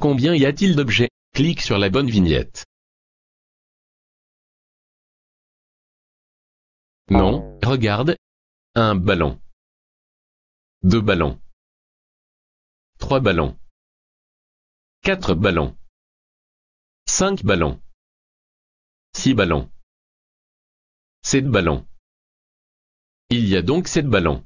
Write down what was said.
Combien y a-t-il d'objets Clique sur la bonne vignette. Non, regarde. Un ballon. Deux ballons. Trois ballons. Quatre ballons. Cinq ballons. Six ballons. Sept ballons. Il y a donc sept ballons.